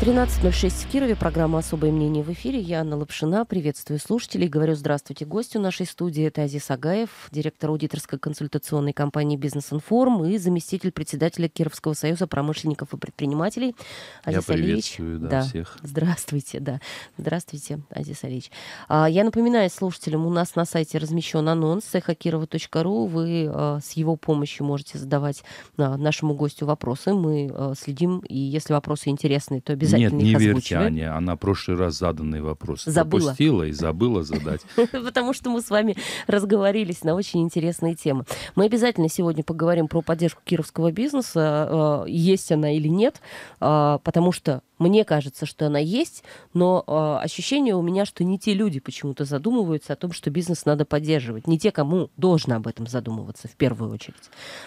13.06 в Кирове. Программа «Особое мнение» в эфире. Я Анна Лапшина. Приветствую слушателей. Говорю здравствуйте гостю нашей студии. Это Азиз Агаев, директор аудиторской консультационной компании «Бизнес-информ» и заместитель председателя Кировского союза промышленников и предпринимателей. Азиз Я приветствую Да, да, всех. Здравствуйте, да. Здравствуйте, Азиз Алиевич. А, я напоминаю слушателям, у нас на сайте размещен анонс эхокирова.ру. Вы а, с его помощью можете задавать а, нашему гостю вопросы. Мы следим, и если вопросы интересны, то обязательно обязательно Нет, не их верьте, озвучивает. Аня, она прошлый раз заданный вопрос забыла. пропустила и забыла задать. Потому что мы с вами разговорились на очень интересные темы. Мы обязательно сегодня поговорим про поддержку кировского бизнеса, э, есть она или нет, э, потому что мне кажется, что она есть, но э, ощущение у меня, что не те люди почему-то задумываются о том, что бизнес надо поддерживать. Не те, кому должно об этом задумываться в первую очередь.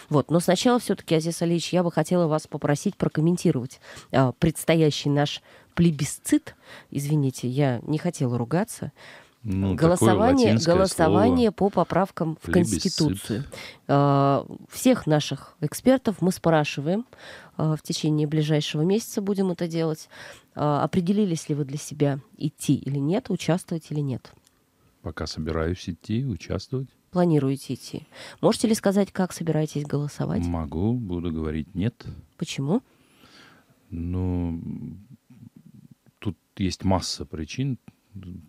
Вот. Но сначала все-таки, Азиз Алиевич, я бы хотела вас попросить прокомментировать э, предстоящий маленький наш плебисцит. Извините, я не хотела ругаться. Ну, голосование голосование слово. по поправкам в Конституцию. А, всех наших экспертов мы спрашиваем а, в течение ближайшего месяца, будем это делать, а, определились ли вы для себя идти или нет, участвовать или нет. Пока собираюсь идти, участвовать. Планируете идти. Можете ли сказать, как собираетесь голосовать? Могу, буду говорить нет. Почему? Но тут есть масса причин,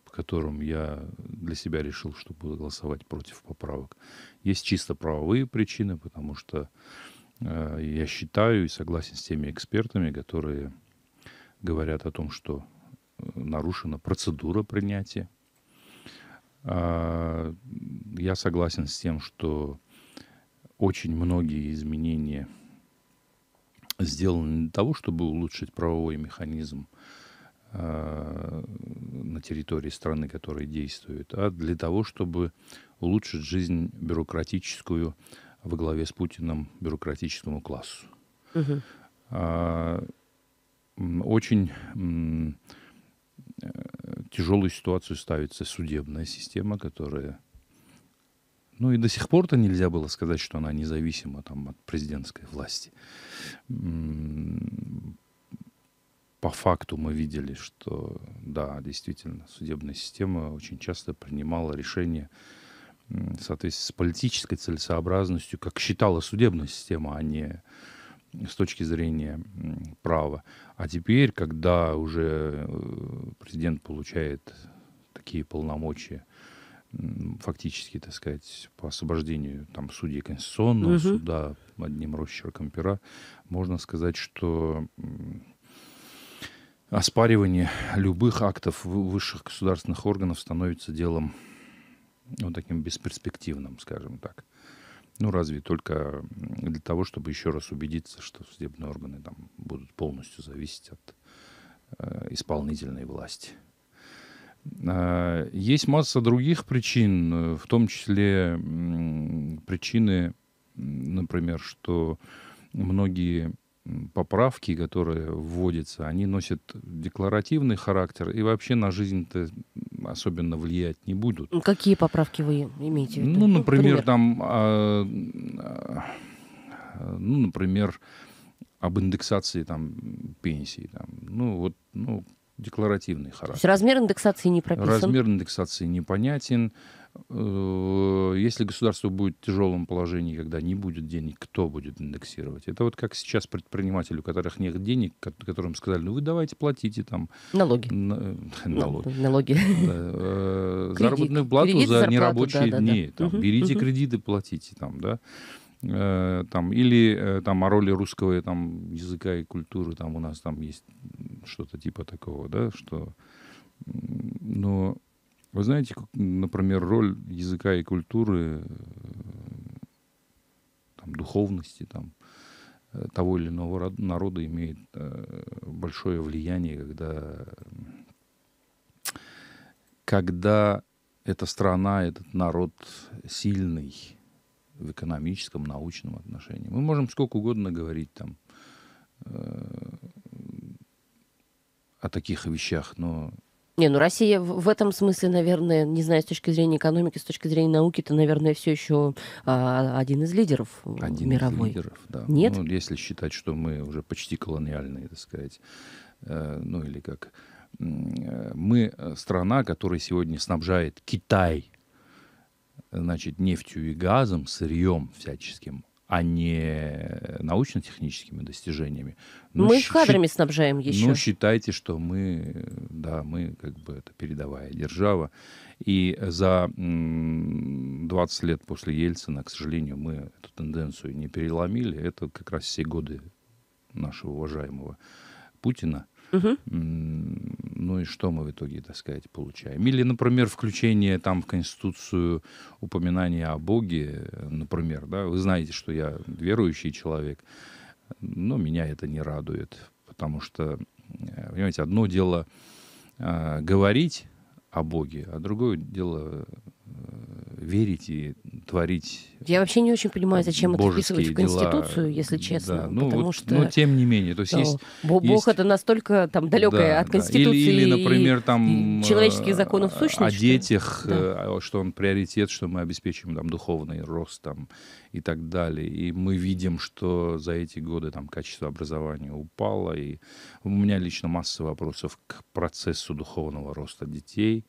по которым я для себя решил, что буду голосовать против поправок. Есть чисто правовые причины, потому что э, я считаю и согласен с теми экспертами, которые говорят о том, что э, нарушена процедура принятия. Э, я согласен с тем, что очень многие изменения сделаны для того, чтобы улучшить правовой механизм а, на территории страны, которая действует, а для того, чтобы улучшить жизнь бюрократическую во главе с Путиным бюрократическому классу. Угу. очень э, тяжелую ситуацию ставится судебная система, которая ну и до сих пор-то нельзя было сказать, что она независима там, от президентской власти. По факту мы видели, что да, действительно, судебная система очень часто принимала решения в соответствии с политической целесообразностью, как считала судебная система, а не с точки зрения права. А теперь, когда уже э, президент получает такие полномочия, фактически, так сказать, по освобождению там судей Конституционного угу. суда одним росчерком пера, можно сказать, что оспаривание любых актов высших государственных органов становится делом вот ну, таким бесперспективным, скажем так. Ну, разве только для того, чтобы еще раз убедиться, что судебные органы там будут полностью зависеть от э, исполнительной власти. А, есть масса других причин, э, в том числе причины, например, что многие поправки, которые вводятся, они носят декларативный характер и вообще на жизнь-то особенно влиять не будут. Ну, какие поправки вы имеете в виду? Ну, например, ну, там, а, а, ну, например, об индексации там пенсии. Там. Ну, вот, ну, декларативный характер. То есть размер индексации не прописан? Размер индексации непонятен. Э, если государство будет в тяжелом положении, когда не будет денег, кто будет индексировать? Это вот как сейчас предприниматели, у которых нет денег, которым сказали, ну вы давайте платите там... Налоги. На, э, ну, налоги. налоги. Да, э, заработную плату кредит, за нерабочие да, дни. да. Там, угу, берите угу. кредиты, платите там, да. Э, там, или э, там о роли русского э, там, языка и культуры, там у нас там есть что-то типа такого, да, что... Но вы знаете, например, роль языка и культуры, там, духовности, там, того или иного народа имеет большое влияние, когда, когда эта страна, этот народ сильный, в экономическом, научном отношении. Мы можем сколько угодно говорить там э, о таких вещах, но... Не, ну Россия в этом смысле, наверное, не знаю, с точки зрения экономики, с точки зрения науки, это, наверное, все еще а, один из лидеров один мировой. Из лидеров, да. Нет? Ну, если считать, что мы уже почти колониальные, так сказать, э, ну или как э, мы э, страна, которая сегодня снабжает Китай значит, нефтью и газом, сырьем всяческим, а не э, научно-техническими достижениями. Ну, мы их кадрами щи... снабжаем еще. Ну, считайте, что мы, э, да, мы как бы это передовая держава. И за 20 лет после Ельцина, к сожалению, мы эту тенденцию не переломили. Это как раз все годы нашего уважаемого Путина – ну и что мы в итоге, так сказать, получаем? Или, например, включение там в Конституцию упоминания о Боге, например, да, вы знаете, что я верующий человек, но меня это не радует, потому что, э, понимаете, одно дело э, говорить о Боге, а другое дело э, верить и творить. Я вообще не очень понимаю, зачем это вписывать в Конституцию, дела. если честно. Да. Ну, потому вот, что... но ну, тем не менее, то есть, ну, есть Бог есть... это настолько там далекое да, от Конституции. Да. Или, или, например, там э, человеческих законов сущности. О детях, да. Э, что он приоритет, что мы обеспечим там духовный рост там и так далее. И мы видим, что за эти годы там качество образования упало. И у меня лично масса вопросов к процессу духовного роста детей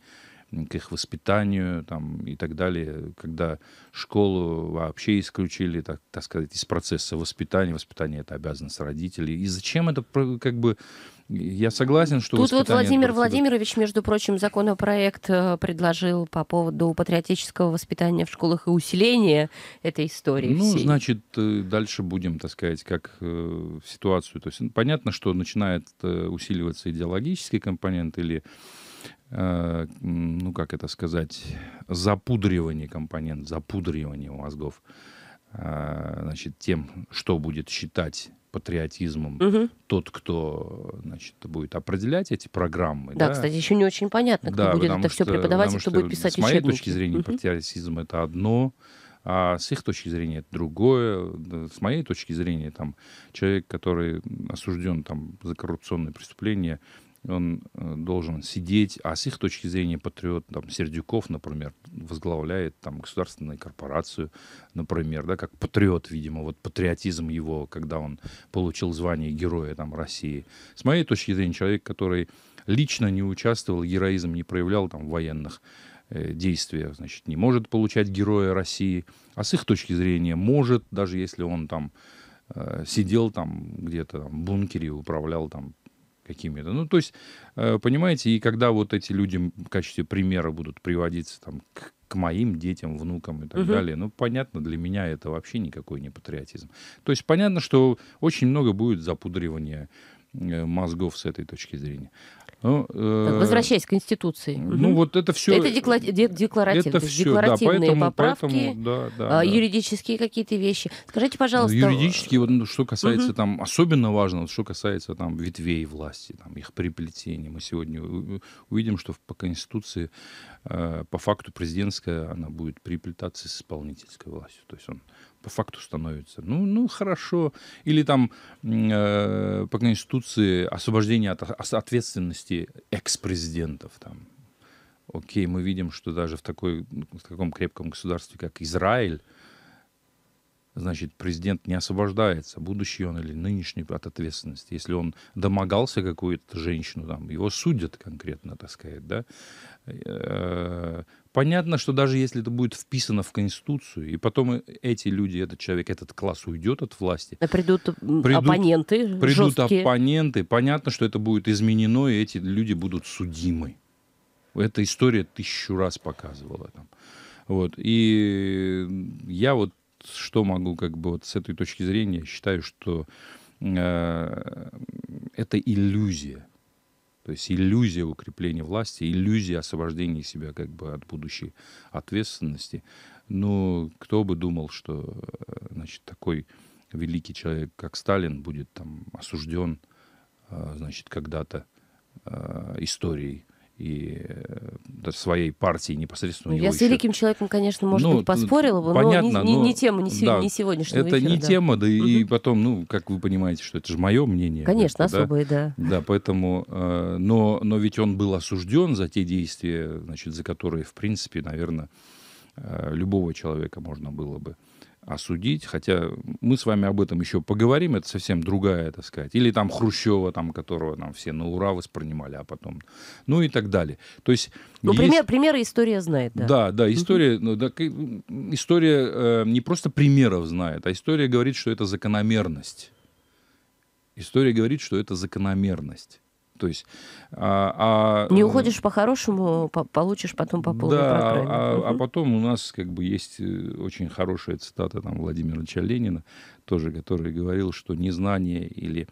к их воспитанию там, и так далее, когда школу вообще исключили, так, так сказать, из процесса воспитания. Воспитание — это обязанность родителей. И зачем это как бы... Я согласен, что... Тут вот Владимир Владимирович, между прочим, законопроект э, предложил по поводу патриотического воспитания в школах и усиления этой истории. Ну, всей. значит, э, дальше будем, так сказать, как э, ситуацию. То есть ну, понятно, что начинает усиливаться идеологический компонент или Э, ну как это сказать, запудривание компонент, запудривание мозгов, э, значит, тем, что будет считать патриотизмом угу. тот, кто значит, будет определять эти программы. Да, да, кстати, еще не очень понятно, кто да, будет это все преподавать и кто что, будет писать С моей учебники. точки зрения, угу. патриотизм это одно, а с их точки зрения это другое. С моей точки зрения, там, человек, который осужден там, за коррупционные преступления, он э, должен сидеть, а с их точки зрения патриот, там, Сердюков, например, возглавляет там государственную корпорацию, например, да, как патриот, видимо, вот патриотизм его, когда он получил звание героя там России. С моей точки зрения, человек, который лично не участвовал, героизм не проявлял там в военных э, действиях, значит, не может получать героя России, а с их точки зрения может, даже если он там э, сидел там где-то в бункере, управлял там какими-то. Ну, то есть, э, понимаете, и когда вот эти люди в качестве примера будут приводиться там, к, к моим детям, внукам и так угу. далее, ну, понятно, для меня это вообще никакой не патриотизм. То есть, понятно, что очень много будет запудривания э, мозгов с этой точки зрения. Ну, э, Возвращаясь к Конституции. Ну угу. вот это все. Это декла... декларативно. Это все, декларативные да, поэтому, поправки, поэтому, да, да, а, да. юридические какие-то вещи. Скажите, пожалуйста. Ну, юридические, вот ну, что касается угу. там, особенно важно, что касается там ветвей власти, там их приплетения. Мы сегодня увидим, что по Конституции э, по факту президентская она будет приплетаться с исполнительской властью. То есть он по факту становится. Ну, ну хорошо. Или там э, по Конституции освобождение от ответственности экс-президентов. Там. Окей, мы видим, что даже в, такой, ну, в таком крепком государстве, как Израиль, значит, президент не освобождается, будущий он или нынешний, от ответственности. Если он домогался какую-то женщину, там, его судят конкретно, так сказать, да. Э, Понятно, что даже если это будет вписано в Конституцию, и потом эти люди, этот человек, этот класс уйдет от власти. придут, придут оппоненты. Придут жесткие. оппоненты. Понятно, что это будет изменено, и эти люди будут судимы. Эта история тысячу раз показывала там. Вот. И я вот что могу, как бы вот с этой точки зрения, считаю, что э, это иллюзия то есть иллюзия укрепления власти, иллюзия освобождения себя как бы от будущей ответственности. Но кто бы думал, что э, значит, такой великий человек, как Сталин, будет там осужден э, значит, когда-то э, историей и э, даже своей партии непосредственно. Ну, я с великим еще... человеком, конечно, может ну, быть, поспорила бы, понятно, но не, не, не тема, не, да, не сегодняшнего Это эфира, не да. тема, да угу. и потом, ну, как вы понимаете, что это же мое мнение. Конечно, это, особое, да. Да, да поэтому, э, но, но ведь он был осужден за те действия, значит, за которые, в принципе, наверное, э, любого человека можно было бы осудить, хотя мы с вами об этом еще поговорим, это совсем другая, так сказать, или там Хрущева, там, которого там все на ура воспринимали, а потом, ну и так далее. То есть... Ну, есть... Пример, примеры история знает, да. Да, да, история, ну, да, история э, не просто примеров знает, а история говорит, что это закономерность. История говорит, что это закономерность. То есть, а, а, не ну, уходишь по-хорошему, по получишь потом по полной да, программе. А, угу. а потом у нас как бы есть э, очень хорошая цитата там, Владимира Ильича Ленина, тоже, который говорил, что незнание или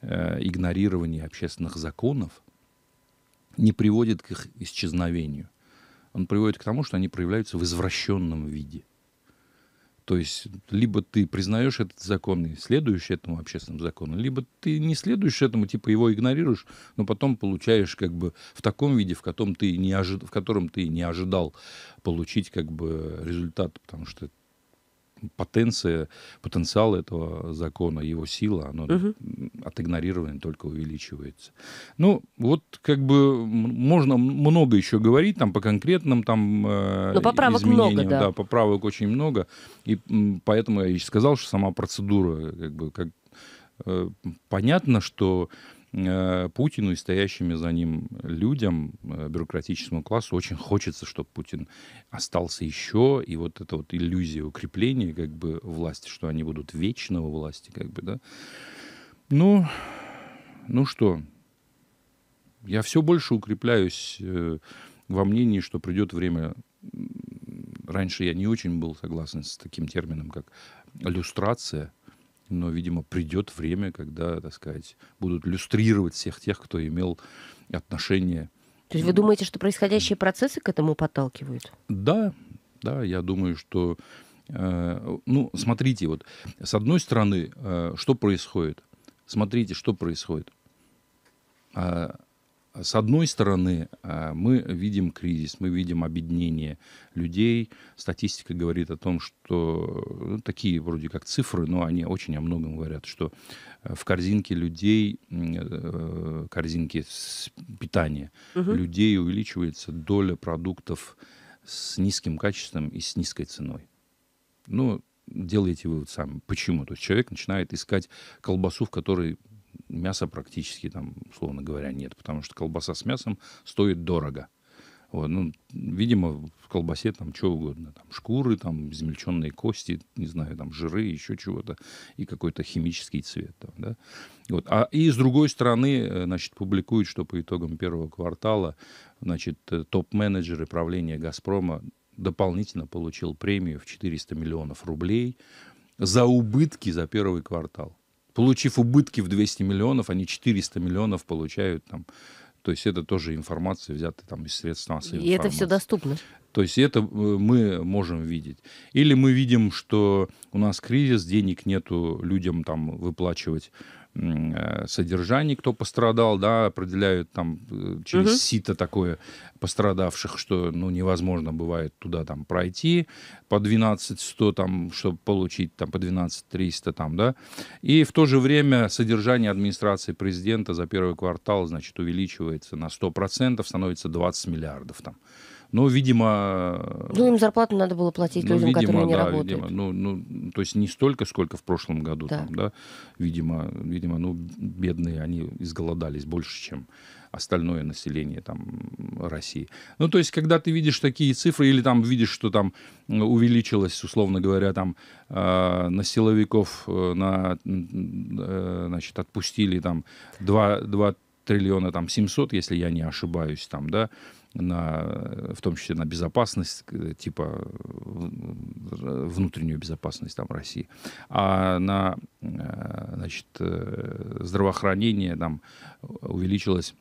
э, игнорирование общественных законов не приводит к их исчезновению. Он приводит к тому, что они проявляются в извращенном виде – то есть либо ты признаешь этот закон и следуешь этому общественному закону, либо ты не следуешь этому, типа его игнорируешь, но потом получаешь как бы в таком виде, в котором ты не, ожи... в котором ты не ожидал получить как бы результат, потому что потенция, потенциал этого закона, его сила, оно угу. от игнорирования только увеличивается. Ну, вот как бы можно много еще говорить там по конкретным там э, Но ну, поправок изменениям. много, да. да. Поправок очень много, и поэтому я и сказал, что сама процедура как бы как э, понятно, что Э, Путину и стоящими за ним людям, э, бюрократическому классу, очень хочется, чтобы Путин остался еще, и вот эта вот иллюзия укрепления как бы власти, что они будут вечно у власти, как бы, да. Ну, ну что, я все больше укрепляюсь э, во мнении, что придет время раньше я не очень был согласен с таким термином, как иллюстрация, но, видимо, придет время, когда, так сказать, будут люстрировать всех тех, кто имел отношение. То есть вы думаете, что происходящие процессы к этому подталкивают? Да, да, я думаю, что... Э, ну, смотрите, вот с одной стороны, э, что происходит? Смотрите, что происходит. А, с одной стороны, э, мы видим кризис, мы видим объединение людей. Статистика говорит о том, что ну, такие вроде как цифры, но они очень о многом говорят, что э, в корзинке людей, э, корзинке питания угу. людей увеличивается доля продуктов с низким качеством и с низкой ценой. Ну, делаете вывод сами. Почему? То есть человек начинает искать колбасу, в которой мяса практически там, условно говоря, нет, потому что колбаса с мясом стоит дорого. Вот, ну, видимо, в колбасе там что угодно, там шкуры, там измельченные кости, не знаю, там жиры, еще чего-то, и какой-то химический цвет там, да. Вот. А, и с другой стороны, э, значит, публикуют, что по итогам первого квартала, значит, э, топ-менеджеры правления «Газпрома» дополнительно получил премию в 400 миллионов рублей за убытки за первый квартал. Получив убытки в 200 миллионов, они 400 миллионов получают там. То есть это тоже информация взятая там из средств массовой И информации. это все доступно. То есть это э, мы можем видеть. Или мы видим, что у нас кризис, денег нету людям там выплачивать Э, содержание, кто пострадал, да, определяют там э, через угу. сито такое пострадавших, что, ну, невозможно бывает туда там пройти по 12100 там, чтобы получить там по 12300 там, да, и в то же время содержание администрации президента за первый квартал, значит, увеличивается на 100%, становится 20 миллиардов там. Но, ну, видимо... Ну, им зарплату надо было платить ну, людям, видимо, которые не да, работают. Видимо, ну, ну, то есть не столько, сколько в прошлом году. Да. Там, да? Видимо, видимо, ну, бедные, они изголодались больше, чем остальное население там, России. Ну, то есть, когда ты видишь такие цифры, или там видишь, что там э, увеличилось, условно говоря, там э, на силовиков э, на, э, значит, отпустили там 2, 2 триллиона там 700, если я не ошибаюсь, там, да, на, э, в том числе на безопасность, э, типа внутреннюю безопасность там, России, а на э, значит, здравоохранение там, увеличилось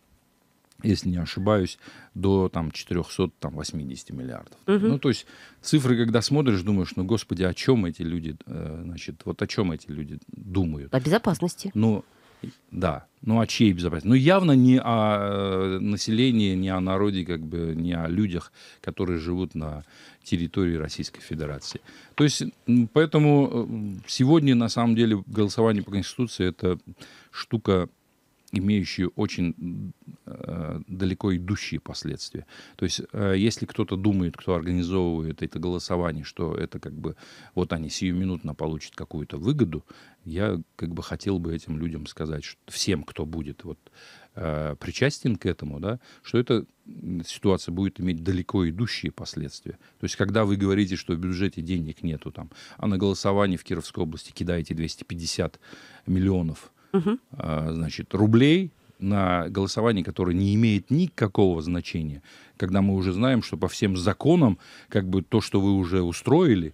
если не ошибаюсь, до там, 480 миллиардов. Угу. Ну, то есть цифры, когда смотришь, думаешь, ну, господи, о чем эти люди, значит, вот о чем эти люди думают? О безопасности. Ну, Но да. Ну, а чьей безопасности? Ну, явно не о э, населении, не о народе, как бы, не о людях, которые живут на территории Российской Федерации. То есть, поэтому э, сегодня, на самом деле, голосование по Конституции – это штука имеющие очень э, далеко идущие последствия. То есть, э, если кто-то думает, кто организовывает это голосование, что это как бы вот они сиюминутно получат какую-то выгоду, я как бы хотел бы этим людям сказать, что всем, кто будет вот э, причастен к этому, да, что эта ситуация будет иметь далеко идущие последствия. То есть, когда вы говорите, что в бюджете денег нету там, а на голосование в Кировской области кидаете 250 миллионов угу. значит, рублей на голосование, которое не имеет никакого значения, когда мы уже знаем, что по всем законам, как бы то, что вы уже устроили,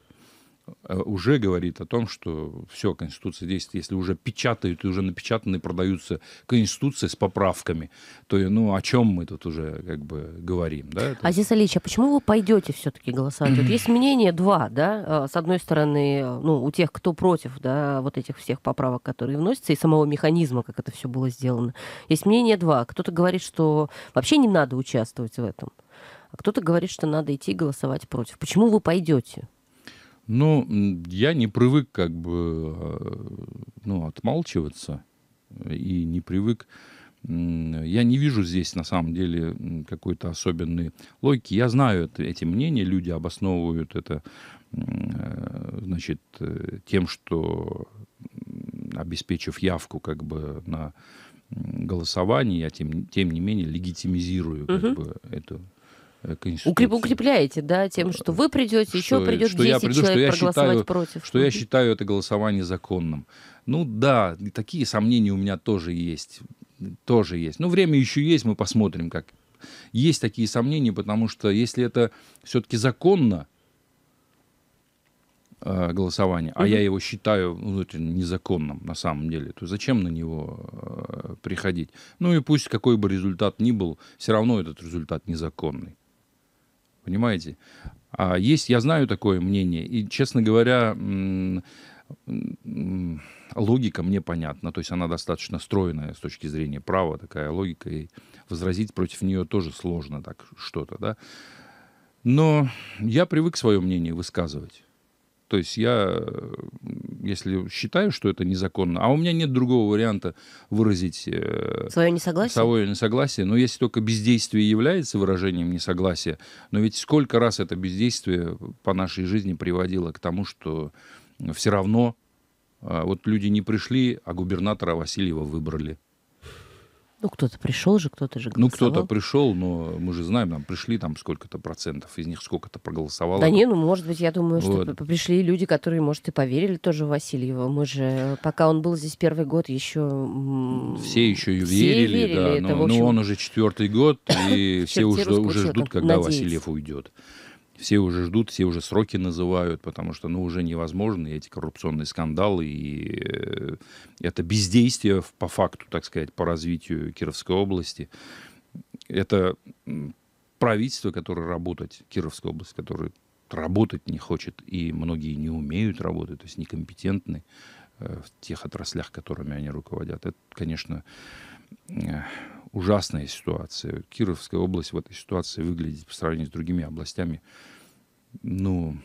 Э, уже говорит о том, что все, Конституция действует. Если уже печатают и уже напечатаны, продаются Конституции с поправками, то ну, о чем мы тут уже как бы говорим? Да? Это... Азиз Алич, а почему вы пойдете все-таки голосовать? Вот есть мнение два, да, э, с одной стороны, э, ну, у тех, кто против, да, вот этих всех поправок, которые вносятся, и самого механизма, как это все было сделано. Есть мнение два. Кто-то говорит, что вообще не надо участвовать в этом. А кто-то говорит, что надо идти голосовать против. Почему вы пойдете? Ну, я не привык как бы э, ну, отмалчиваться э, и не привык. Я не вижу здесь на самом деле какой-то особенной логики. Я знаю эти мнения, люди обосновывают это э, значит, тем, что обеспечив явку как бы на голосовании, я тем, тем не менее легитимизирую угу. как бы, эту Э, к Укрепляете, да, тем, э, что вы придете, еще придет 10 я приду, человек что я проголосовать считаю, против. Что я считаю это голосование законным. Ну да, такие сомнения у меня тоже есть. Тоже есть. Но ну, время еще есть, мы посмотрим, как. Есть такие сомнения, потому что если это все-таки законно, э, голосования, угу. а я его считаю внутренне незаконным на самом деле, то зачем на него э, приходить? Ну и пусть какой бы результат ни был, все равно этот результат незаконный понимаете? А есть, я знаю такое мнение, и, честно говоря, логика мне понятна, то есть она достаточно стройная с точки зрения права, такая логика, и возразить против нее тоже сложно так что-то, да. Но я привык свое мнение высказывать. То есть я, если считаю, что это незаконно, а у меня нет другого варианта выразить... Э, Свое несогласие? Свое несогласие. Но ну, если только бездействие является выражением несогласия, но ведь сколько раз это бездействие по нашей жизни приводило к тому, что все равно а, вот люди не пришли, а губернатора Васильева выбрали. Ну, кто-то пришел же, кто-то же ну, голосовал. Ну, кто-то пришел, но мы же знаем, там пришли там сколько-то процентов, из них сколько-то проголосовало. Да не, ну, может быть, я думаю, вот. что пришли люди, которые, может, и поверили тоже Васильева. Мы же, пока он был здесь первый год, еще... Все еще и верили, верили да, это, но, общем... но он уже четвертый год, и все уже, уже ждут, когда Васильев уйдет все уже ждут, все уже сроки называют, потому что, ну, уже невозможно и эти коррупционные скандалы, и э, это бездействие по факту, так сказать, по развитию Кировской области. Это правительство, которое работать, Кировская область, которое работать не хочет, и многие не умеют работать, то есть некомпетентны э, в тех отраслях, которыми они руководят. Это, конечно, э, ужасная ситуация. Кировская область в этой ситуации выглядит по сравнению с другими областями, ну,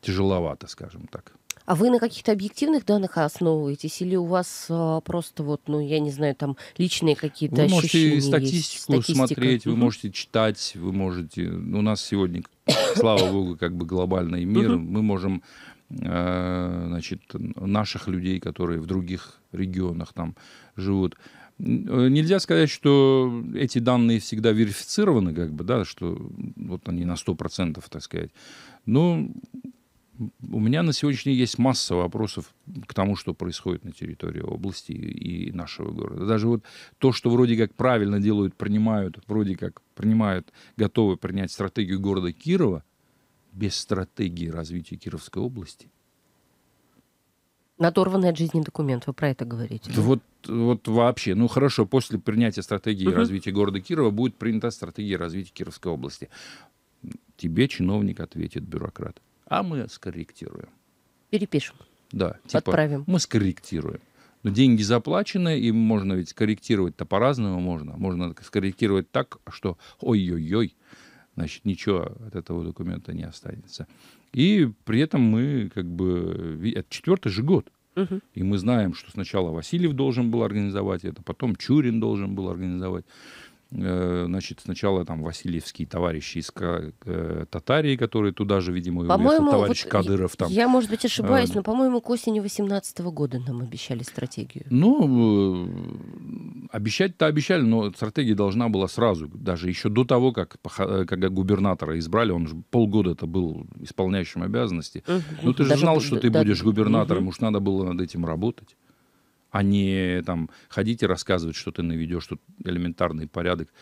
тяжеловато, скажем так. А вы на каких-то объективных данных основываетесь, или у вас а, просто вот, ну, я не знаю, там личные какие-то ощущения? Вы можете статистику есть, Статистика. смотреть, вы можете читать, вы можете. Ну, у нас сегодня, слава богу, как бы глобальный мир, мы можем э, значит, наших людей, которые в других регионах там живут, Э, нельзя сказать, что эти данные всегда верифицированы, как бы, да, что вот они на 100%, так сказать. Но у меня на сегодняшний день есть масса вопросов к тому, что происходит на территории области и нашего города. Даже вот то, что вроде как правильно делают, принимают, вроде как принимают, готовы принять стратегию города Кирова, без стратегии развития Кировской области – надорванный от жизни документ, вы про это говорите. Да? Вот, вот вообще, ну хорошо, после принятия стратегии угу. развития города Кирова будет принята стратегия развития Кировской области. Тебе чиновник ответит, бюрократ. А мы скорректируем. Перепишем. Да, типа, Подправим. мы скорректируем. Но деньги заплачены, и можно ведь скорректировать-то по-разному можно. Можно скорректировать так, что ой-ой-ой, значит, ничего от этого документа не останется. И при этом мы как бы... Это четвертый же год. Угу. И мы знаем, что сначала Васильев должен был организовать это, потом Чурин должен был организовать. Э, значит, сначала там Васильевские товарищи из э, Татарии, которые туда же, видимо, и уехал товарищ вот Кадыров. Там. Я, может быть, ошибаюсь, э, но, по-моему, к осени 18 года нам обещали стратегию. Ну, обещать-то обещали, но стратегия должна была сразу, даже еще до того, как как губернатора избрали, он же полгода это был исполняющим обязанности. Ну, ты же даже, знал, что ты да, будешь губернатором, угу. уж надо было над этим работать а не там ходить и рассказывать, что ты наведешь тут элементарный порядок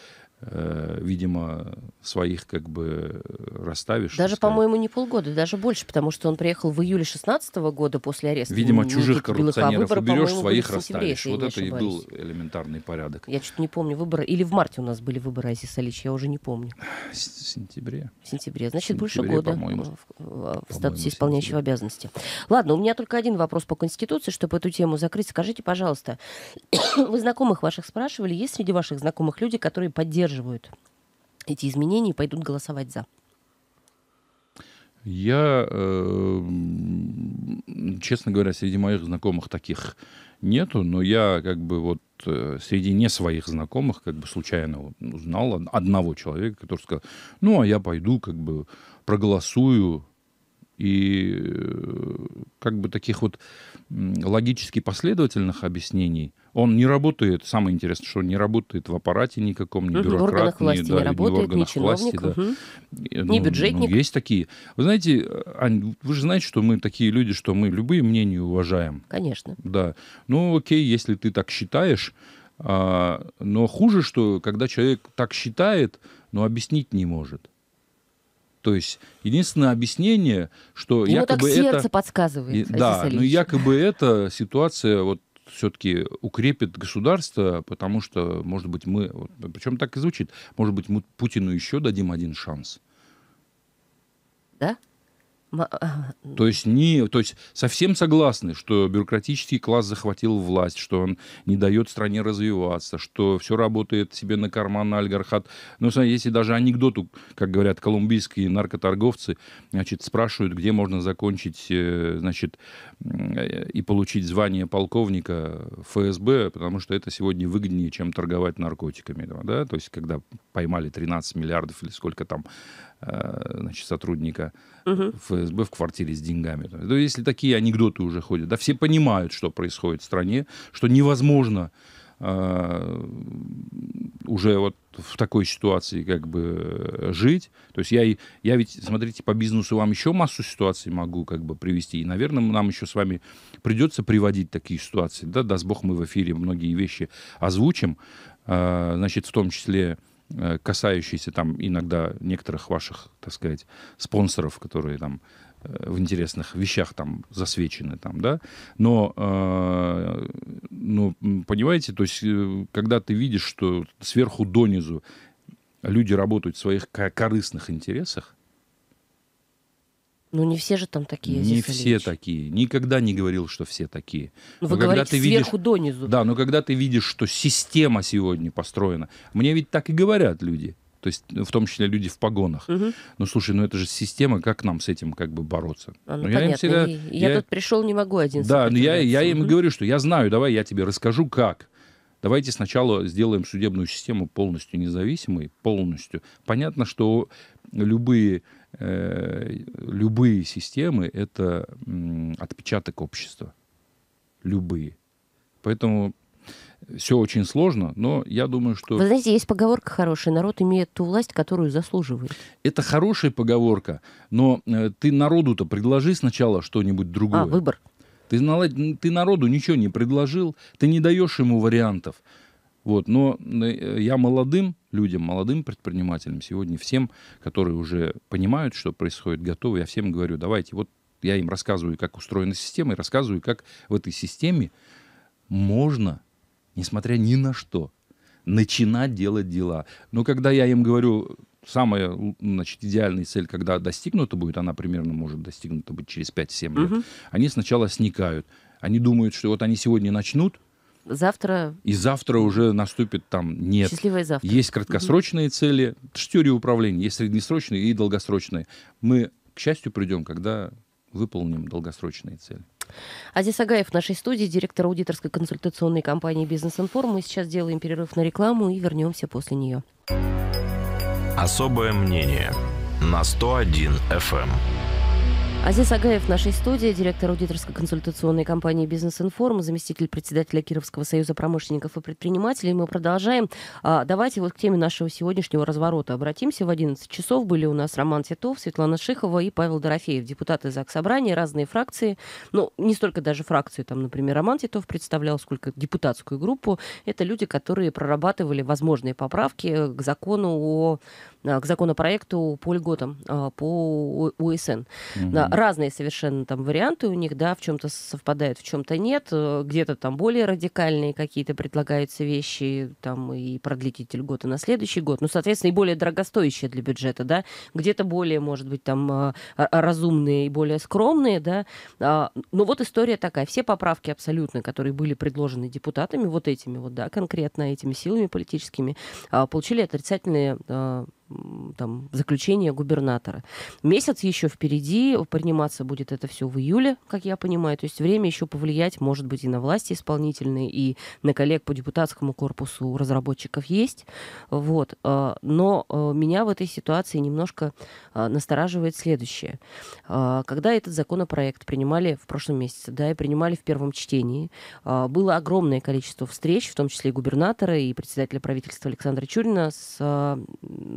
Э, видимо, своих как бы расставишь. Даже, по-моему, не полгода, даже больше, потому что он приехал в июле 16 года после ареста. Видимо, ну, чужих а коррупционеров выборы, уберешь, своих расставишь. Вот это и был элементарный порядок. Я что-то не помню выборы. Или в марте у нас были выборы, Азиз Алич, я уже не помню. В сентябре. В сентябре. Значит, сентябре, больше года в, в статусе исполняющего обязанности. Ладно, у меня только один вопрос по Конституции, чтобы эту тему закрыть. Скажите, пожалуйста, вы знакомых ваших спрашивали, есть среди ваших знакомых люди, которые поддерживают поддерживают эти изменения и пойдут голосовать за? Я, эм, честно говоря, среди моих знакомых таких нету, но я как бы вот э, среди не своих знакомых как бы случайно узнал одного человека, который сказал, ну, а я пойду как бы проголосую, и э, как бы таких вот логически последовательных объяснений он не работает, самое интересное, что он не работает в аппарате никаком, ни бюрократ, в органах ни, да, не работает, э, ни в органах ни чиновник, власти, угу. да. не ну, бюджетник. Ну, есть такие. Вы знаете, э, Ань, вы же знаете, что мы такие люди, что мы любые мнения уважаем. Конечно. Да. Ну, окей, если ты так считаешь, а, но хуже, что когда человек так считает, но объяснить не может. То есть единственное объяснение, что Ему якобы так сердце это подсказывает. Да, но якобы эта ситуация вот все-таки укрепит государство, потому что, может быть, мы... причем так и звучит. Может быть, мы Путину еще дадим один шанс. Да? А, то есть, не, то есть совсем согласны, что бюрократический класс захватил власть, что он не дает стране развиваться, что все работает себе на карман, на альгархат. Ну, если даже анекдоту, как говорят колумбийские наркоторговцы, значит, спрашивают, где можно закончить, э, значит, э, и получить звание полковника ФСБ, потому что это сегодня выгоднее, чем торговать наркотиками. Да? То есть, когда поймали 13 миллиардов или сколько там Э, значит, сотрудника угу. ФСБ в квартире с деньгами. То есть, если такие анекдоты уже ходят, да, все понимают, что происходит в стране, что невозможно э, уже вот в такой ситуации как бы э, жить. То есть я, я ведь, смотрите, по бизнесу вам еще массу ситуаций могу как бы привести. И, наверное, нам еще с вами придется приводить такие ситуации. Да, даст бог, мы в эфире многие вещи озвучим. значит, в том числе Э, касающиеся там иногда некоторых ваших, так сказать, спонсоров, которые там э, в интересных вещах там засвечены там, да, но, э, ну, понимаете, то есть, э, когда ты видишь, что сверху донизу люди работают в своих корыстных интересах, ну, не все же там такие. Не Азис все Ильич. такие. Никогда не говорил, что все такие. Но, ну, но вы когда говорите ты видишь, сверху донизу. Да, но когда ты видишь, что система сегодня построена, мне ведь так и говорят люди. То есть, ну, в том числе люди в погонах. Угу. Ну, слушай, ну это же система, как нам с этим как бы бороться? А, ну, понятно. Ну, я, им всегда, я, я тут пришел, не могу один. Да, я, я им угу. говорю, что я знаю, давай я тебе расскажу, как. Давайте сначала сделаем судебную систему полностью независимой, полностью. Понятно, что любые Э, любые системы — это отпечаток общества. Любые. Поэтому все очень сложно, но я думаю, что... Вы знаете, есть поговорка хорошая. Народ имеет ту власть, которую заслуживает. Это хорошая поговорка, но э, ты народу-то предложи сначала что-нибудь другое. А, выбор. Ты, ты народу ничего не предложил, ты не даешь ему вариантов. Вот, но э, я молодым, людям, молодым предпринимателям, сегодня всем, которые уже понимают, что происходит, готовы, я всем говорю, давайте, вот я им рассказываю, как устроена система, и рассказываю, как в этой системе можно, несмотря ни на что, начинать делать дела. Но когда я им говорю, самая значит, идеальная цель, когда достигнута будет, она примерно может достигнута быть через 5-7 лет, угу. они сначала сникают. Они думают, что вот они сегодня начнут, завтра... И завтра уже наступит там нет. Счастливое завтра. Есть краткосрочные mm цели, теория управления, есть среднесрочные и долгосрочные. Мы, к счастью, придем, когда выполним долгосрочные цели. Азиз Агаев в нашей студии, директор аудиторской консультационной компании «Бизнес-информ». Мы сейчас делаем перерыв на рекламу и вернемся после нее. Особое мнение на 101 FM. Азиз Агаев в нашей студии, директор аудиторской консультационной компании «Бизнес-информ», заместитель председателя Кировского союза промышленников и предпринимателей. Мы продолжаем. А, давайте вот к теме нашего сегодняшнего разворота обратимся. В 11 часов были у нас Роман Титов, Светлана Шихова и Павел Дорофеев, депутаты ЗАГС Собрания, разные фракции. Ну, не столько даже фракцию, там, например, Роман Титов представлял, сколько депутатскую группу. Это люди, которые прорабатывали возможные поправки к закону о Э, к законопроекту по льготам э, по УСН. Угу. разные совершенно там варианты у них, да, в чем-то совпадают, в чем-то нет, э, где-то там более радикальные какие-то предлагаются вещи, там и продлить льготы на следующий год, ну, соответственно, и более дорогостоящие для бюджета, да, где-то более, может быть, там разумные и более скромные, да, а, но вот история такая, все поправки абсолютно, которые были предложены депутатами, вот этими вот, да, конкретно этими силами политическими, а, получили отрицательные там, заключение губернатора. Месяц еще впереди, приниматься будет это все в июле, как я понимаю. То есть время еще повлиять, может быть, и на власти исполнительные, и на коллег по депутатскому корпусу разработчиков есть. Вот. Э, но э, меня в этой ситуации немножко э, настораживает следующее. Когда этот законопроект принимали в прошлом месяце, да, и принимали в первом чтении, было огромное количество встреч, в том числе и губернатора, и председателя правительства Александра Чурина с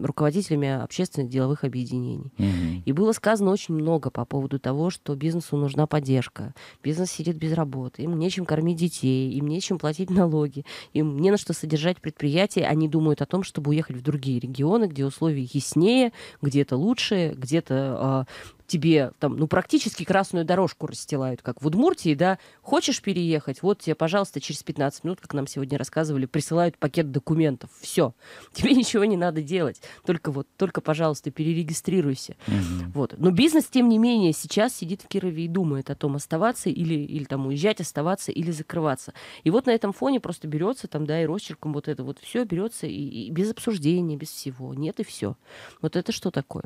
руководителем руководителями общественных деловых объединений. Угу. И было сказано очень много по поводу того, что бизнесу нужна поддержка. Бизнес сидит без работы, им нечем кормить детей, им нечем платить налоги, им не на что содержать предприятие. Они думают о том, чтобы уехать в другие регионы, где условия яснее, где-то лучше, где-то а, тебе там, ну, практически красную дорожку расстилают, как в Удмуртии, да, хочешь переехать, вот тебе, пожалуйста, через 15 минут, как нам сегодня рассказывали, присылают пакет документов, все, тебе ничего не надо делать, только вот, только, пожалуйста, перерегистрируйся, угу. вот. Но бизнес, тем не менее, сейчас сидит в Кирове и думает о том, оставаться или, или там уезжать, оставаться или закрываться. И вот на этом фоне просто берется там, да, и росчерком вот это вот все берется и, и без обсуждения, без всего, нет и все. Вот это что такое?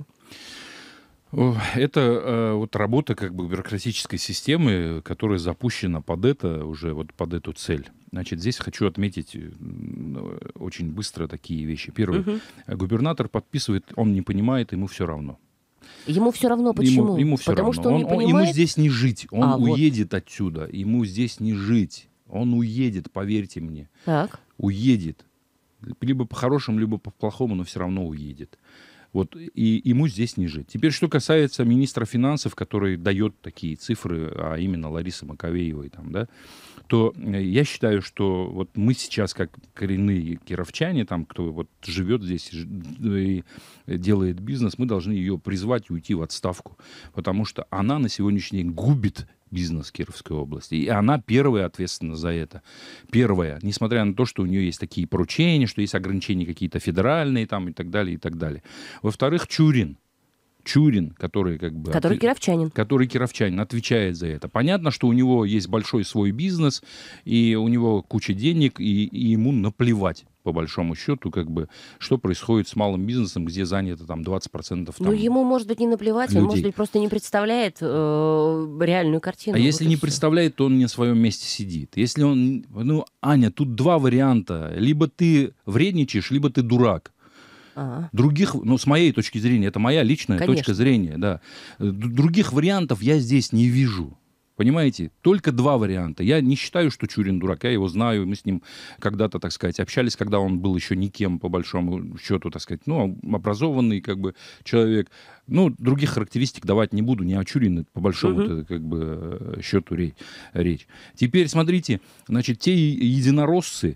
Это э, вот работа как бы бюрократической системы, которая запущена под это уже вот под эту цель. Значит, здесь хочу отметить э, ну, очень быстро такие вещи. Первое, угу. губернатор подписывает, он не понимает, ему все равно. Ему все равно почему? Ему, ему все Потому равно. что он, он не понимает. ему здесь не жить, он а, уедет вот. отсюда, ему здесь не жить, он уедет, поверьте мне. Так. Уедет, либо по хорошему, либо по плохому, но все равно уедет. Вот, и ему здесь не жить. Теперь, что касается министра финансов, который дает такие цифры, а именно Ларисы Маковеевой, там, да, то э, я считаю, что вот мы сейчас, как коренные кировчане, там, кто вот живет здесь и э, делает бизнес, мы должны ее призвать и уйти в отставку, потому что она на сегодняшний день губит бизнес Кировской области. И она первая ответственна за это. Первая, несмотря на то, что у нее есть такие поручения, что есть ограничения какие-то федеральные там и так далее, и так далее. Во-вторых, Чурин. Чурин, который как бы... Который от... кировчанин. Который кировчанин, отвечает за это. Понятно, что у него есть большой свой бизнес, и у него куча денег, и, и ему наплевать по большому счету, как бы, что происходит с малым бизнесом, где занято там 20% ну, там, Ну, ему, может быть, не наплевать, людей. он, может быть, просто не представляет э, реальную картину. А вот если не все. представляет, то он не на своем месте сидит. Если он... Ну, Аня, тут два варианта. Либо ты вредничаешь, либо ты дурак. Ага. Других, ну, с моей точки зрения, это моя личная Конечно. точка зрения, да. Других вариантов я здесь не вижу. Понимаете? Только два варианта. Я не считаю, что Чурин дурак. Я его знаю. Мы с ним когда-то, так сказать, общались, когда он был еще никем, по большому счету, так сказать. Ну, а образованный, как бы, человек. Ну, других характеристик давать не буду. Не о Чурине, по большому угу. как бы, э, счету речь. Теперь, смотрите, значит, те единороссы,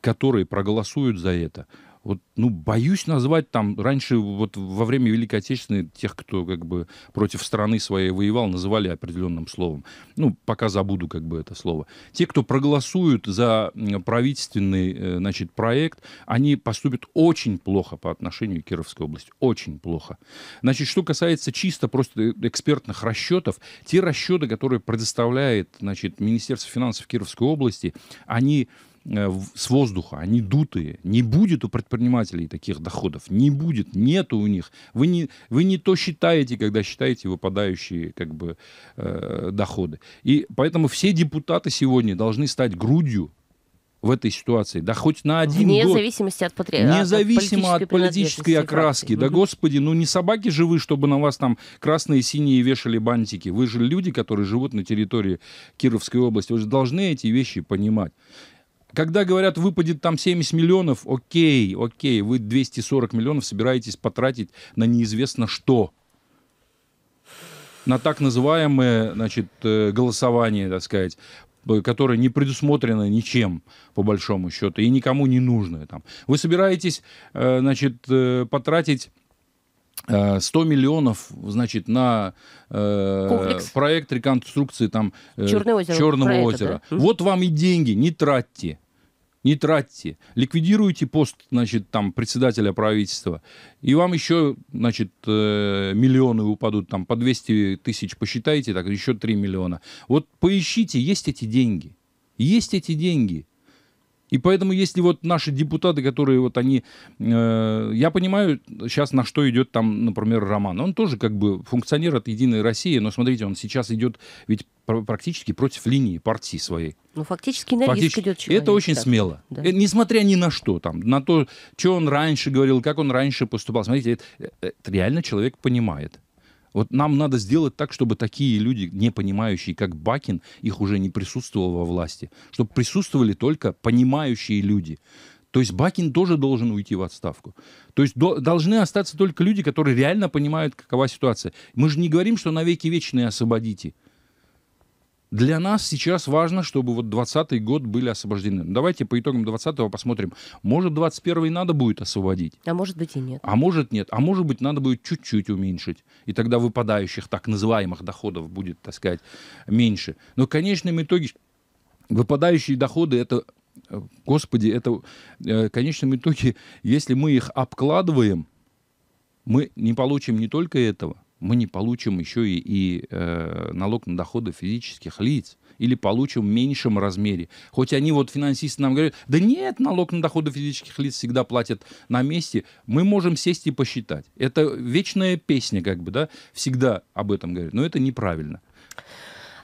которые проголосуют за это, вот, ну, боюсь назвать там, раньше вот во время Великой Отечественной тех, кто как бы против страны своей воевал, называли определенным словом. Ну, пока забуду как бы это слово. Те, кто проголосуют за правительственный, э, значит, проект, они поступят очень плохо по отношению к Кировской области. Очень плохо. Значит, что касается чисто просто экспертных расчетов, те расчеты, которые предоставляет, значит, Министерство финансов Кировской области, они Э, с воздуха, они дутые. Не будет у предпринимателей таких доходов, не будет, нету у них. Вы не, вы не то считаете, когда считаете выпадающие как бы, э, доходы. И поэтому все депутаты сегодня должны стать грудью в этой ситуации, да хоть на один Вне год. зависимости от потребности. Независимо от политической, от политической окраски. Да, господи, ну не собаки же вы, чтобы на вас там красные и синие вешали бантики. Вы же люди, которые живут на территории Кировской области. Вы же должны эти вещи понимать. Когда говорят, выпадет там 70 миллионов, окей, окей, вы 240 миллионов собираетесь потратить на неизвестно что. На так называемое значит, э, голосование, так сказать, которое не предусмотрено ничем, по большому счету, и никому не нужное. Там. Вы собираетесь э, значит, э, потратить 100 э, миллионов, значит, на э, проект реконструкции там э, Черное озеро. Черного Про озера. да. Вот вам и деньги, не тратьте. Не тратьте. Ликвидируйте пост, значит, там, председателя правительства. И вам еще, значит, э, миллионы упадут, там, по 200 тысяч посчитайте, так, еще 3 миллиона. Вот поищите, есть эти деньги. Есть эти деньги. И поэтому, если вот наши депутаты, которые вот они, э, я понимаю сейчас на что идет там, например, Роман, он тоже как бы функционер от Единой России, но смотрите, он сейчас идет ведь практически против линии партии своей. Ну, фактически на фактически. риск идет человек. Это очень так. смело. Да. Э, несмотря ни на что там, на то, что он раньше говорил, как он раньше поступал. Смотрите, это, э, это реально человек понимает. Вот нам надо сделать так, чтобы такие люди, не понимающие, как Бакин, их уже не присутствовало во власти. Чтобы присутствовали только понимающие люди. То есть Бакин тоже должен уйти в отставку. То есть до, должны остаться только люди, которые реально понимают, какова ситуация. Мы же не говорим, что навеки вечные освободите. Для нас сейчас важно, чтобы вот 20 год были освобождены. Ну, давайте по итогам 20 посмотрим. Может, 21-й надо будет освободить? А может быть и нет. А может нет. А может быть, надо будет чуть-чуть уменьшить. И тогда выпадающих так называемых доходов будет, так сказать, меньше. Но в конечном итоге выпадающие доходы – это Господи, это э, в конечном итоге, если мы их обкладываем, мы не получим не только этого – мы не получим еще и, и э, налог на доходы физических лиц или получим в меньшем размере. Хоть они, вот финансисты нам говорят, да нет, налог на доходы физических лиц всегда платят на месте. Мы можем сесть и посчитать. Это вечная песня, как бы, да, всегда об этом говорят. Но это неправильно.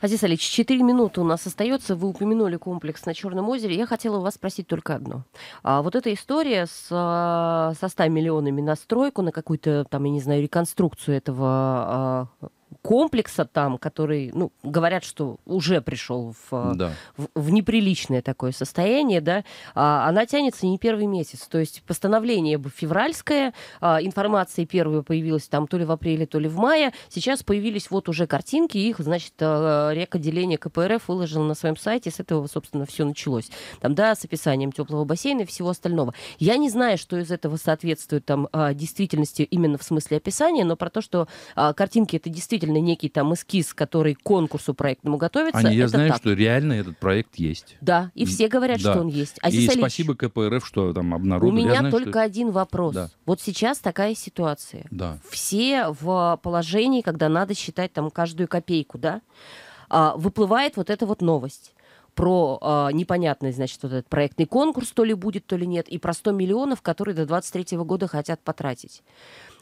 Азиз Алич, 4 минуты у нас остается. Вы упомянули комплекс на Черном озере. Я хотела у вас спросить только одно. А, вот эта история с, а, со 100 миллионами на стройку, на какую-то там, я не знаю, реконструкцию этого а, комплекса там, который, ну, говорят, что уже пришел в, да. в, в неприличное такое состояние, да, а, она тянется не первый месяц. То есть постановление февральское, а, информация первая появилась там то ли в апреле, то ли в мае. Сейчас появились вот уже картинки, их, значит, а, рекоделение КПРФ выложил на своем сайте, с этого, собственно, все началось. Там, да, с описанием теплого бассейна и всего остального. Я не знаю, что из этого соответствует там а, действительности именно в смысле описания, но про то, что а, картинки это действительно действительно некий там эскиз, который к конкурсу проектному готовится. Они я знаю, так. что реально этот проект есть. Да, и все говорят, да. что он есть. Азиз и Алич, спасибо КПРФ, что там обнаружили. У меня знаю, только что... один вопрос. Да. Вот сейчас такая ситуация. Да. Все в положении, когда надо считать там каждую копейку, да, а, выплывает вот эта вот новость про э, непонятный, значит, вот этот проектный конкурс, то ли будет, то ли нет, и про 100 миллионов, которые до 2023 года хотят потратить.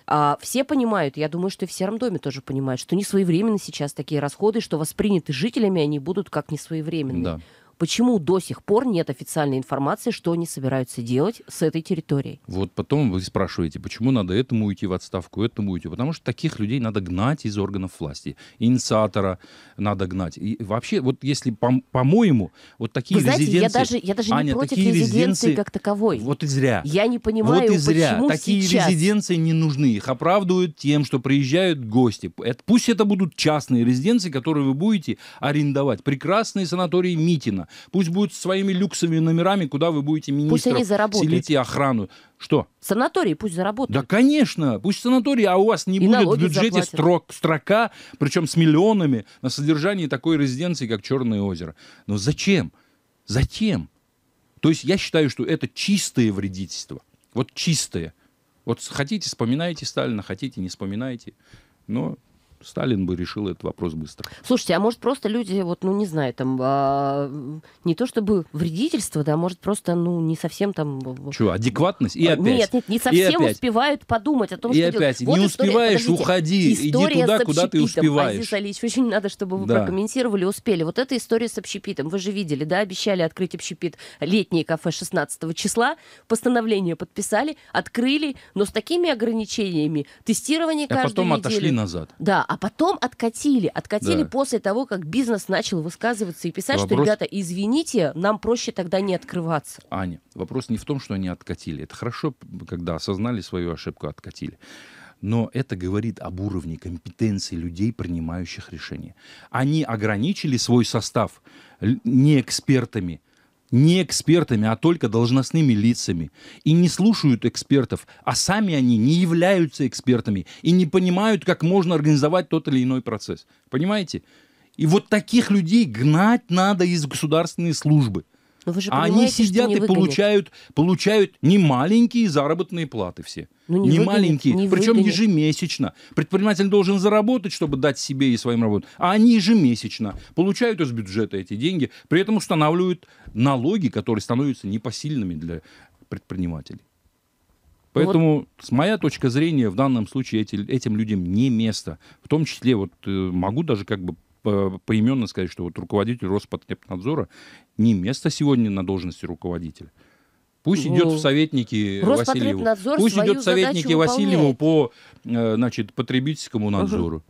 А, все понимают, я думаю, что и в Сером доме тоже понимают, что не своевременно сейчас такие расходы, что восприняты жителями они будут как несвоевременные. Да. Почему до сих пор нет официальной информации, что они собираются делать с этой территорией? Вот потом вы спрашиваете, почему надо этому уйти в отставку, этому уйти. Потому что таких людей надо гнать из органов власти. Инициатора надо гнать. И вообще, вот если, по- по-моему, вот такие вы знаете, резиденции... Я даже, я даже не против такие резиденции как таковой. Вот и зря. Я не понимаю, вот и зря. почему Такие сейчас... резиденции не нужны. Их оправдывают тем, что приезжают гости. пусть это будут частные резиденции, которые вы будете арендовать. Прекрасные санатории Митина охрана. Пусть будут своими люксовыми номерами, куда вы будете министров селить и охрану. Что? Санатории пусть заработают. Да, конечно, пусть санатории, а у вас не и будет в бюджете строк, строка, причем с миллионами, на содержание такой резиденции, как Черное озеро. Но зачем? Зачем? То есть я считаю, что это чистое вредительство. Вот чистое. Вот хотите, вспоминайте Сталина, хотите, не вспоминайте. Но Сталин бы решил этот вопрос быстро. Слушайте, а может просто люди, вот, ну, не знаю, там, а, не то чтобы вредительство, да, может просто, ну, не совсем там... Что, адекватность? И а, опять. Нет, нет, не совсем успевают подумать о том, и что... И опять, делать. вот не история, успеваешь, подождите, уходи, история иди туда, куда ты успеваешь. Азиз Алич, очень надо, чтобы вы да. прокомментировали, успели. Вот эта история с общепитом, вы же видели, да, обещали открыть общепит летнее кафе 16 числа, постановление подписали, открыли, но с такими ограничениями, тестирование а каждую неделю. А потом отошли назад. Да, а потом откатили. Откатили да. после того, как бизнес начал высказываться и писать, вопрос... что, ребята, извините, нам проще тогда не открываться. Аня, вопрос не в том, что они откатили. Это хорошо, когда осознали свою ошибку, откатили но это говорит об уровне компетенции людей, принимающих решения. Они ограничили свой состав не экспертами, не экспертами, а только должностными лицами. И не слушают экспертов, а сами они не являются экспертами и не понимают, как можно организовать тот или иной процесс. Понимаете? И вот таких людей гнать надо из государственной службы. Но ну, вы же а они сидят и выгонят. получают, получают немаленькие заработные платы все. Ну, не немаленькие, не причем выгонят. ежемесячно. Предприниматель должен заработать, чтобы дать себе и своим работам. А они ежемесячно получают из бюджета эти деньги, при этом устанавливают налоги, которые становятся непосильными для предпринимателей. Ну Поэтому, вот. с моей точки зрения, в данном случае эти, этим людям не место. В том числе, вот э, могу даже как бы поименно сказать, что вот руководитель Роспотребнадзора не место сегодня на должности руководителя. Пусть идет ну, в советники Васильеву. Пусть идет в советники Васильеву по э, значит, потребительскому надзору. Угу.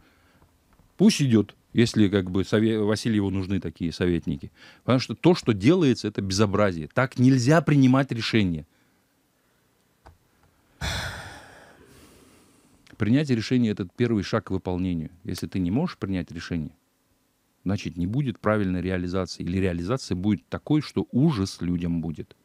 Пусть идет, если как бы сове... Васильеву нужны такие советники. Потому что то, что делается, это безобразие. Так нельзя принимать решения. Принятие решения – это первый шаг к выполнению. Если ты не можешь принять решение, значит, не будет правильной реализации. Или реализация будет такой, что ужас людям будет.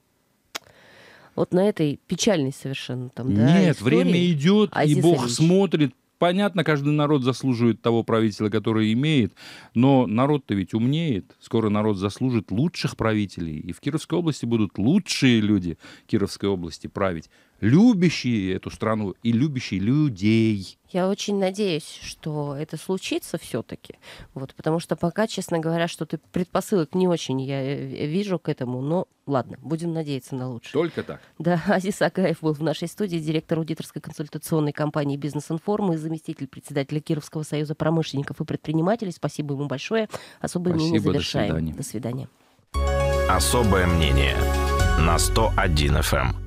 Вот на этой печальной совершенно там, да, Нет, время идет, Азиз и Бог Ильич. смотрит. Понятно, каждый народ заслуживает того правителя, который имеет, но народ-то ведь умнеет. Скоро народ заслужит лучших правителей, и в Кировской области будут лучшие люди Кировской области править, любящие эту страну и любящие людей. Я очень надеюсь, что это случится все-таки, вот, потому что пока, честно говоря, что ты предпосылок не очень я э, вижу к этому, но ладно, будем надеяться на лучшее. Только так. Да, Азиз Агаев был в нашей студии, директор аудиторской консультационной компании «Бизнес-информ» и заместитель председателя Кировского союза промышленников и предпринимателей. Спасибо ему большое. Особое Спасибо, мнение завершаем. До свидания. До свидания. Особое мнение на 101 FM.